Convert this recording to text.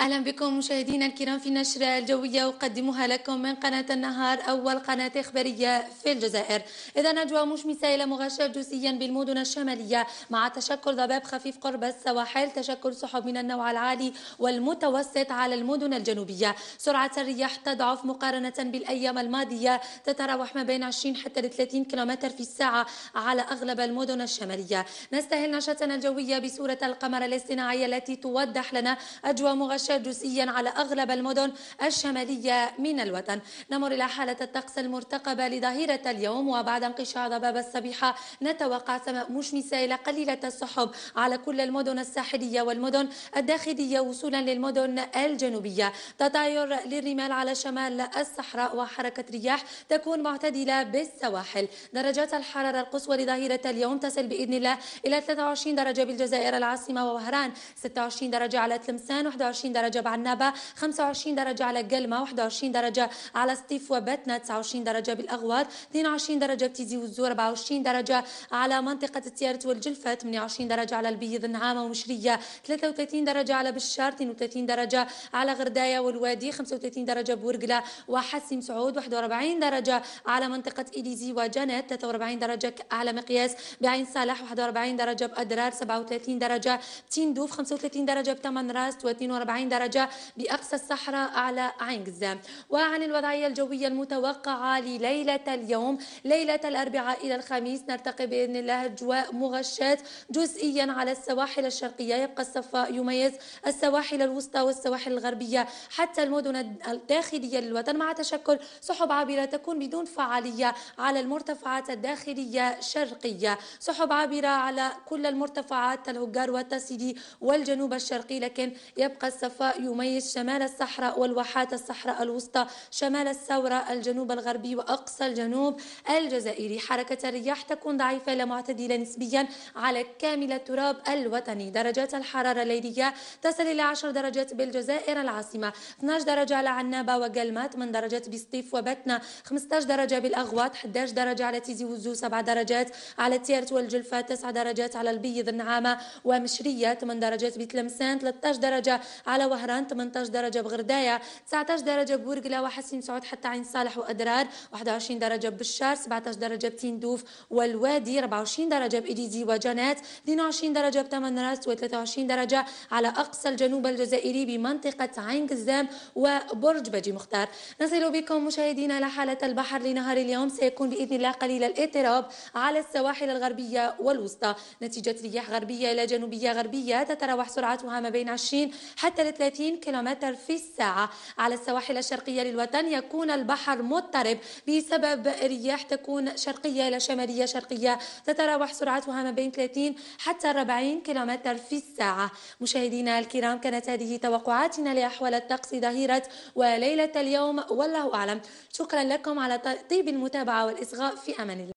أهلا بكم مشاهدينا الكرام في نشرة الجوية أقدمها لكم من قناة النهار أول قناة إخبارية في الجزائر إذا أجواء مشمسة إلى مغشاة جزئيا بالمدن الشمالية مع تشكل ضباب خفيف قرب السواحل تشكل سحب من النوع العالي والمتوسط على المدن الجنوبية سرعة الرياح تضعف مقارنة بالأيام الماضية تتراوح ما بين 20 حتى 30 كم في الساعة على أغلب المدن الشمالية نستهل نشرتنا الجوية بصورة القمر الاصطناعي التي توضح لنا أجواء مغشاة جزئيا على أغلب المدن الشمالية من الوطن نمر إلى حالة الطقس المرتقبة لظهيرة اليوم وبعد انقشاع ضباب الصبيحة نتوقع سماء مشمسة إلى قليلة السحب على كل المدن الساحلية والمدن الداخلية وصولا للمدن الجنوبية تطاير للرمال على شمال الصحراء وحركة رياح تكون معتدلة بالسواحل درجات الحرارة القصوى لظهيرة اليوم تصل بإذن الله إلى 23 درجة بالجزائر العاصمة ووهران 26 درجة على تلمسان 21 درجة درجة بعنابة 25 درجة على قلمة 21 درجة على سطيف وبتنا 29 درجة بالأغوار 22 درجة بتيزي وزور 24 درجة على منطقة التيارت والجلفة 28 درجة على البيض النعامة ومشرية 33 درجة على بشار 32 درجة على غرداية والوادي 35 درجة بورقلة وحسم سعود 41 درجة على منطقة إليزي وجنت 43 درجة أعلى مقياس بعين صالح 41 درجة بأدرار 37 درجة تندوف 35 درجة بتمن راس 42 40 درجة بأقصى الصحراء أعلى عنكز وعن الوضعية الجوية المتوقعة لليلة اليوم ليلة الأربعاء إلى الخميس نرتقي بإذن الله أجواء مغشاة جزئيا على السواحل الشرقية يبقى الصفاء يميز السواحل الوسطى والسواحل الغربية حتى المدن الداخلية للوطن مع تشكل سحب عابرة تكون بدون فعالية على المرتفعات الداخلية الشرقية سحب عابرة على كل المرتفعات الهجار والتسيدي والجنوب الشرقي لكن يبقى الصفاء الصفاء يميز شمال الصحراء والواحات الصحراء الوسطى شمال الثورة الجنوب الغربي وأقصى الجنوب الجزائري حركة الرياح تكون ضعيفة لمعتدلة معتدلة نسبيا على كامل التراب الوطني درجات الحرارة الليلية تصل إلى 10 درجات بالجزائر العاصمة 12 درجة على عنابة وقلمات 8 درجات بسطيف وبتنا 15 درجة بالأغواط 11 درجة على تيزي وزو 7 درجات على تيرت والجلفة 9 درجات على البيض النعامة ومشرية 8 درجات بتلمسان 13 درجة على على وهران 18 درجة بغرداية 19 درجة بورقلة وحسين سعود حتى عين صالح وأدرار 21 درجة بالشار 17 درجة بتندوف والوادي 24 درجة بإديزي وجنات 22 درجة بتمن راس و23 درجة على أقصى الجنوب الجزائري بمنطقة عين قزام وبرج بجي مختار نصل بكم مشاهدينا لحالة البحر لنهار اليوم سيكون بإذن الله قليل الاضطراب على السواحل الغربية والوسطى نتيجة رياح غربية إلى جنوبية غربية تتراوح سرعتها ما بين 20 حتى 30 كيلومتر في الساعة على السواحل الشرقية للوطن يكون البحر مضطرب بسبب رياح تكون شرقية إلى شمالية شرقية تتراوح سرعتها ما بين 30 حتى 40 كيلومتر في الساعة مشاهدينا الكرام كانت هذه توقعاتنا لأحوال الطقس ظهيرة وليلة اليوم والله أعلم شكرا لكم على طيب المتابعة والإصغاء في أمان الله